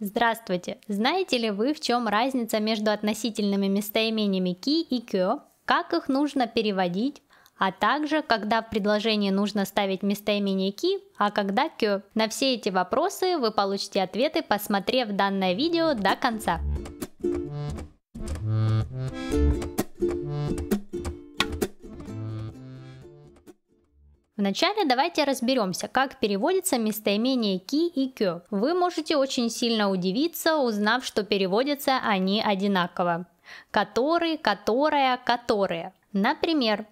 Здравствуйте! Знаете ли вы, в чем разница между относительными местоимениями ки и кё, как их нужно переводить, а также, когда в предложении нужно ставить местоимение ки, а когда кё? На все эти вопросы вы получите ответы, посмотрев данное видео до конца. Вначале давайте разберемся, как переводится местоимение ки и кё. Вы можете очень сильно удивиться, узнав, что переводятся они одинаково. Который, которая, которые. Например,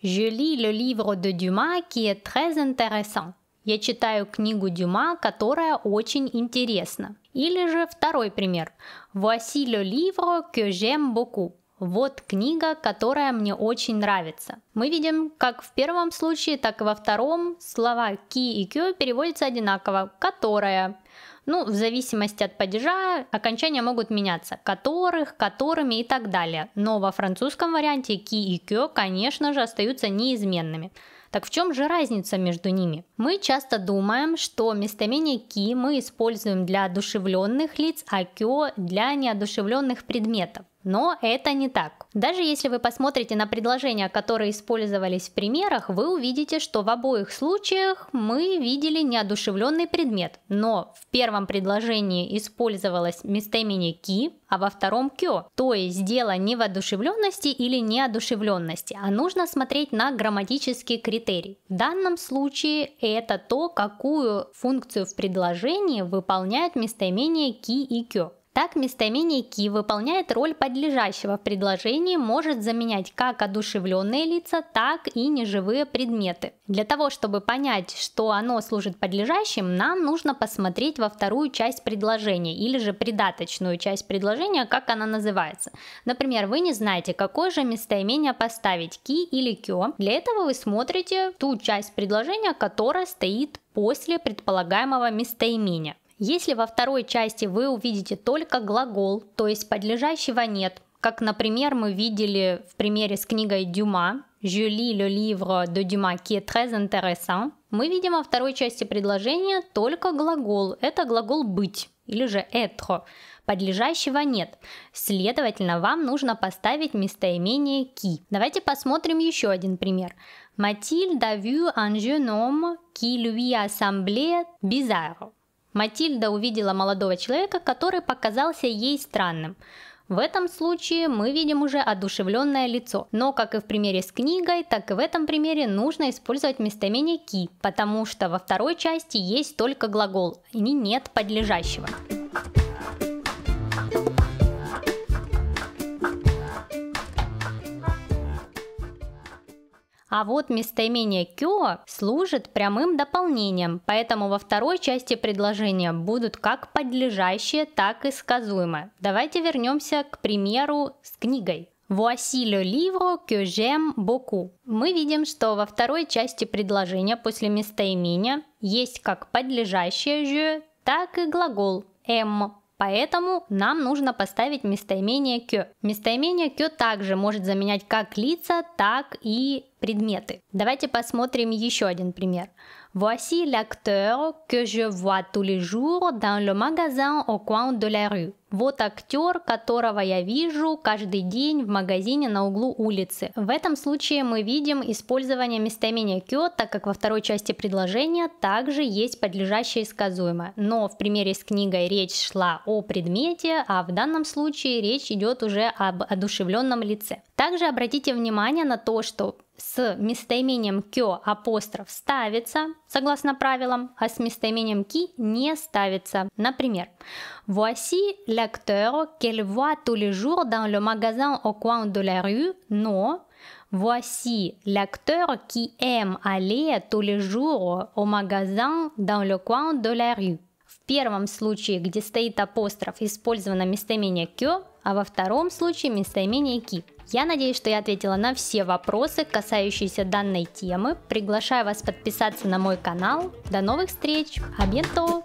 «Je lis le livre de Dumas qui est très intéressant». Я читаю книгу Дюма, которая очень интересна. Или же второй пример. «Voici le livre que j'aime beaucoup». Вот книга, которая мне очень нравится. Мы видим, как в первом случае, так и во втором слова ки и кё переводятся одинаково, которая. Ну, в зависимости от падежа окончания могут меняться, которых, которыми и так далее. Но во французском варианте ки и кё, конечно же, остаются неизменными. Так в чем же разница между ними? Мы часто думаем, что местоимение ки мы используем для одушевленных лиц, а кё для неодушевленных предметов. Но это не так. Даже если вы посмотрите на предложения, которые использовались в примерах, вы увидите, что в обоих случаях мы видели неодушевленный предмет, но в первом предложении использовалось местоимение ки, а во втором кё. То есть дело не в одушевленности или неодушевленности, а нужно смотреть на грамматический критерий. В данном случае это то, какую функцию в предложении выполняют местоимения ки и кё. Так, местоимение «ки» выполняет роль подлежащего в предложении, может заменять как одушевленные лица, так и неживые предметы. Для того, чтобы понять, что оно служит подлежащим, нам нужно посмотреть во вторую часть предложения, или же придаточную часть предложения, как она называется. Например, вы не знаете, какое же местоимение поставить «ки» или «кё». Для этого вы смотрите ту часть предложения, которая стоит после предполагаемого местоимения. Если во второй части вы увидите только глагол, то есть подлежащего нет, как, например, мы видели в примере с книгой Дюма, «Je lis le livre de Dumas qui est très intéressant», мы видим во второй части предложения только глагол. Это глагол «быть» или же «être». Подлежащего нет. Следовательно, вам нужно поставить местоимение «ки». Давайте посмотрим еще один пример. «Матильда a vu un jeune homme qui lui a semblé bizarre. Матильда увидела молодого человека, который показался ей странным. В этом случае мы видим уже одушевленное лицо. Но как и в примере с книгой, так и в этом примере нужно использовать местоимение «ки», потому что во второй части есть только глагол и нет подлежащего. А вот местоимение кё служит прямым дополнением, поэтому во второй части предложения будут как подлежащее, так и сказуемое. Давайте вернемся к примеру с книгой. Voici le livre que j'aime beaucoup. Мы видим, что во второй части предложения после местоимения есть как подлежащее же, так и глагол «м». Поэтому нам нужно поставить местоимение «кё». Местоимение «кё» также может заменять как лица, так и предметы. Давайте посмотрим еще один пример. Voici l'acteur que je vois tous les jours dans le magasin au coin de la rue. Вот актер, которого я вижу каждый день в магазине на углу улицы. В этом случае мы видим использование местоимения que, так как во второй части предложения также есть подлежащее сказуемое. Но в примере с книгой речь шла о предмете, а в данном случае речь идет уже об одушевленном лице. Также обратите внимание на то, что с местоимением кё апостроф ставится, согласно правилам, а с местоимением ки не ставится. Например, Voici l'acteur qu'elle voit tous les jours dans le magasin au coin de la rue, но Voici l'acteur qui aime aller tous les jours au magasin dans le coin de la rue. В первом случае, где стоит апостроф, использовано местоимение кё, а во втором случае местоимение ки. Я надеюсь, что я ответила на все вопросы, касающиеся данной темы. Приглашаю вас подписаться на мой канал. До новых встреч! Абьенто!